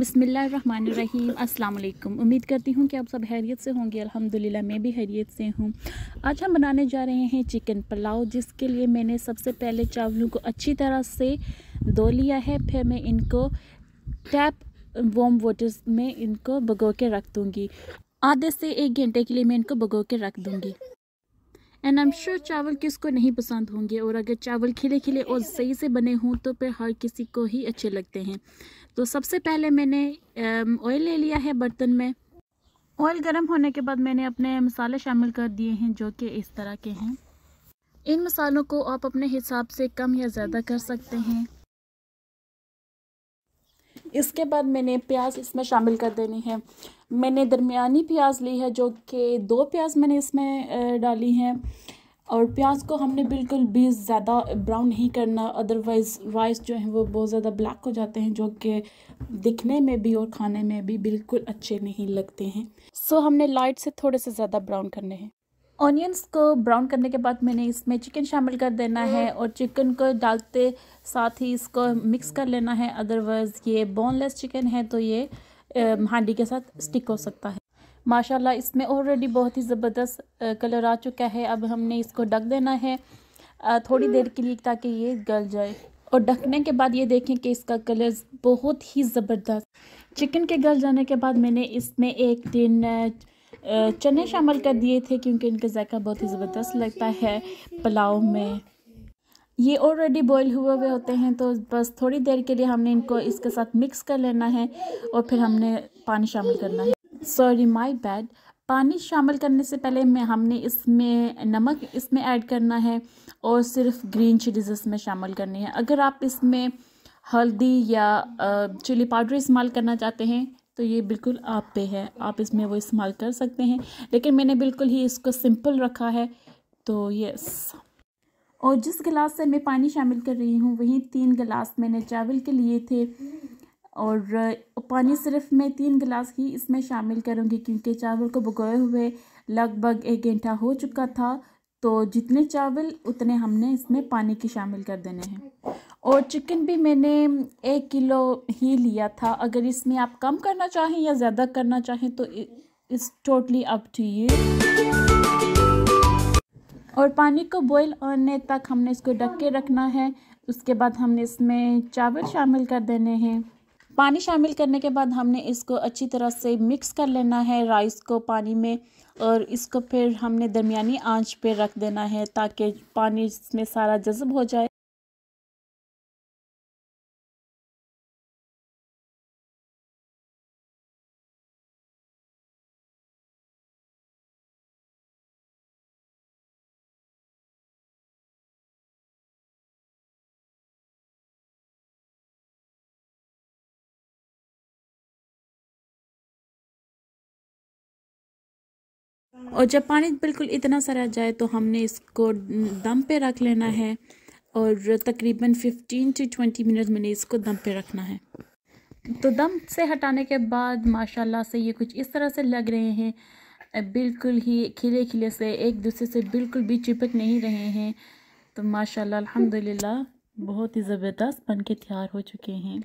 अस्सलाम वालेकुम उम्मीद करती हूँ कि आप सब हैरियत से होंगे अल्हम्दुलिल्लाह मैं भी हैरियत से हूँ आज हम बनाने जा रहे हैं चिकन पुलाव जिसके लिए मैंने सबसे पहले चावलों को अच्छी तरह से धो लिया है फिर मैं इनको टैप वॉम वाटर्स में इनको भगो के रख दूँगी आधे से एक घंटे के लिए मैं इनको भगो के रख दूँगी एंड आई एम श्योर चावल किसको नहीं पसंद होंगे और अगर चावल खिले खिले और सही से बने हों तो फिर हर किसी को ही अच्छे लगते हैं तो सबसे पहले मैंने ऑयल ले लिया है बर्तन में ऑयल गर्म होने के बाद मैंने अपने मसाले शामिल कर दिए हैं जो कि इस तरह के हैं इन मसालों को आप अपने हिसाब से कम या ज़्यादा कर सकते हैं इसके बाद मैंने प्याज इसमें शामिल कर देनी है मैंने दरमियानी प्याज ली है जो कि दो प्याज मैंने इसमें डाली हैं और प्याज को हमने बिल्कुल भी ज़्यादा ब्राउन नहीं करना अदरवाइज़ राइस जो है वो बहुत ज़्यादा ब्लैक हो जाते हैं जो कि दिखने में भी और खाने में भी बिल्कुल अच्छे नहीं लगते हैं सो हमने लाइट से थोड़े से ज़्यादा ब्राउन करने हैं ऑनियंस को ब्राउन करने के बाद मैंने इसमें चिकन शामिल कर देना है हम्म। और चिकन को डालते साथ ही इसको मिक्स कर लेना है अदरवाइज़ ये बोनलेस चिकन है तो ये हांडी के साथ स्टिक हो सकता है माशाल्लाह इसमें ऑलरेडी बहुत ही ज़बरदस्त कलर आ चुका है अब हमने इसको ढक देना है थोड़ी देर के लिए ताकि ये गल जाए और ढकने के बाद ये देखें कि इसका कलर बहुत ही ज़बरदस्त चिकन के गल जाने के बाद मैंने इसमें एक दिन चने शामिल कर दिए थे क्योंकि इनका जायका बहुत ही ज़बरदस्त लगता है पुलाव में ये ऑलरेडी बॉईल हुए हुए होते हैं तो बस थोड़ी देर के लिए हमने इनको इसके साथ मिक्स कर लेना है और फिर हमने पानी शामिल करना है सॉरी माई बैड पानी शामिल करने से पहले मैं हमने इसमें नमक इसमें ऐड करना है और सिर्फ ग्रीन चिलीज़ इसमें शामिल करनी है अगर आप इसमें हल्दी या चिली पाउडर इस्तेमाल करना चाहते हैं तो ये बिल्कुल आप पे है आप इसमें वो इस्तेमाल कर सकते हैं लेकिन मैंने बिल्कुल ही इसको सिंपल रखा है तो यस और जिस गिलास से मैं पानी शामिल कर रही हूँ वहीं तीन गिलास मैंने चावल के लिए थे और पानी सिर्फ मैं तीन गिलास ही इसमें शामिल करूँगी क्योंकि चावल को भगोए हुए लगभग एक घंटा हो चुका था तो जितने चावल उतने हमने इसमें पानी की शामिल कर देने हैं और चिकन भी मैंने एक किलो ही लिया था अगर इसमें आप कम करना चाहें या ज़्यादा करना चाहें तो इस टोटली अप टू यू और पानी को बॉईल आने तक हमने इसको ढक के रखना है उसके बाद हमने इसमें चावल शामिल कर देने हैं पानी शामिल करने के बाद हमने इसको अच्छी तरह से मिक्स कर लेना है राइस को पानी में और इसको फिर हमने दरमिया आंच पर रख देना है ताकि पानी इसमें सारा जज्ब हो जाए और जब पानी बिल्कुल इतना सारा जाए तो हमने इसको दम पे रख लेना है और तकरीबन 15 टू 20 मिनट मैंने इसको दम पे रखना है तो दम से हटाने के बाद माशाल्लाह से ये कुछ इस तरह से लग रहे हैं बिल्कुल ही खिले खिले से एक दूसरे से बिल्कुल भी चिपक नहीं रहे हैं तो माशाल्लाह अल्हम्दुलिल्लाह बहुत ही ज़बरदस्त बन के तैयार हो चुके हैं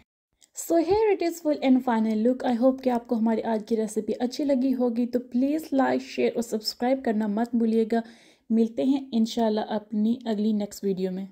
so here it is full and final look I hope कि आपको हमारी आज की रेसिपी अच्छी लगी होगी तो प्लीज़ लाइक शेयर और सब्सक्राइब करना मत भूलिएगा मिलते हैं इन अपनी अगली नेक्स्ट वीडियो में